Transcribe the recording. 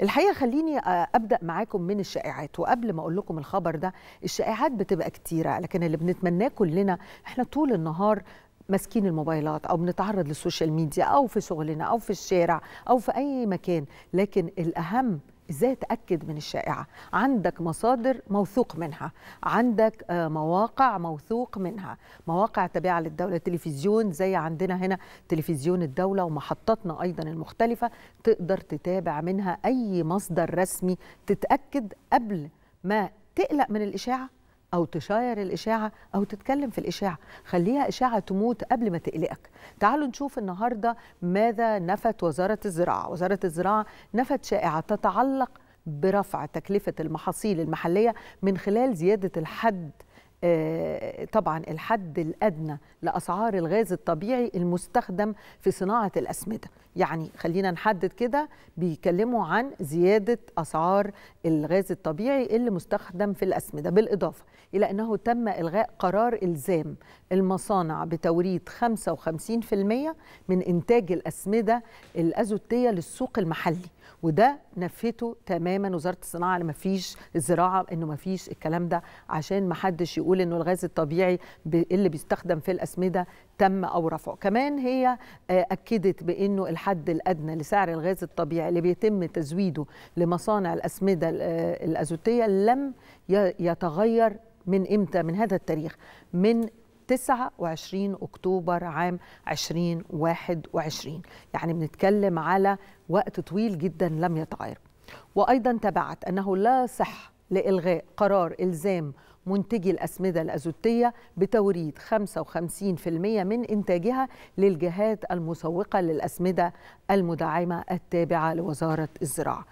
الحقيقه خليني آه، ابدا معاكم من الشائعات وقبل ما اقول لكم الخبر ده الشائعات بتبقى كتيره لكن اللي بنتمناه كلنا احنا طول النهار ماسكين الموبايلات او بنتعرض للسوشيال ميديا او في شغلنا او في الشارع او في اي مكان لكن الاهم ازاي اتاكد من الشائعه عندك مصادر موثوق منها عندك آه، مواقع موثوق منها مواقع تابعه للدوله تلفزيون زي عندنا هنا تلفزيون الدوله ومحطاتنا ايضا المختلفه تقدر تتابع منها اي مصدر رسمي تتاكد قبل ما تقلق من الاشاعه او تشاير الاشاعه او تتكلم في الاشاعه خليها اشاعه تموت قبل ما تقلقك تعالوا نشوف النهارده ماذا نفت وزاره الزراعه وزاره الزراعه نفت شائعه تتعلق برفع تكلفه المحاصيل المحليه من خلال زياده الحد آه، طبعا الحد الادنى لاسعار الغاز الطبيعي المستخدم في صناعه الاسمده يعني خلينا نحدد كده بيتكلموا عن زياده اسعار الغاز الطبيعي اللي مستخدم في الاسمده بالاضافه الى انه تم الغاء قرار الزام المصانع بتوريد 55% من انتاج الاسمده الازوتيه للسوق المحلي وده نفته تماما وزاره الصناعه ما فيش الزراعه انه ما فيش الكلام ده عشان ما حدش بيقول انه الغاز الطبيعي اللي بيستخدم في الاسمده تم او رفعه كمان هي آه، اكدت بانه الحد الادنى لسعر الغاز الطبيعي اللي بيتم تزويده لمصانع الاسمده آه، الازوتيه لم يتغير من امتى من هذا التاريخ من 29 اكتوبر عام 2021 يعني بنتكلم على وقت طويل جدا لم يتغير وايضا تبعت انه لا صح لإلغاء قرار إلزام منتجي الأسمدة الأزوتية بتوريد 55% من إنتاجها للجهات المسوقة للأسمدة المدعمة التابعة لوزارة الزراعة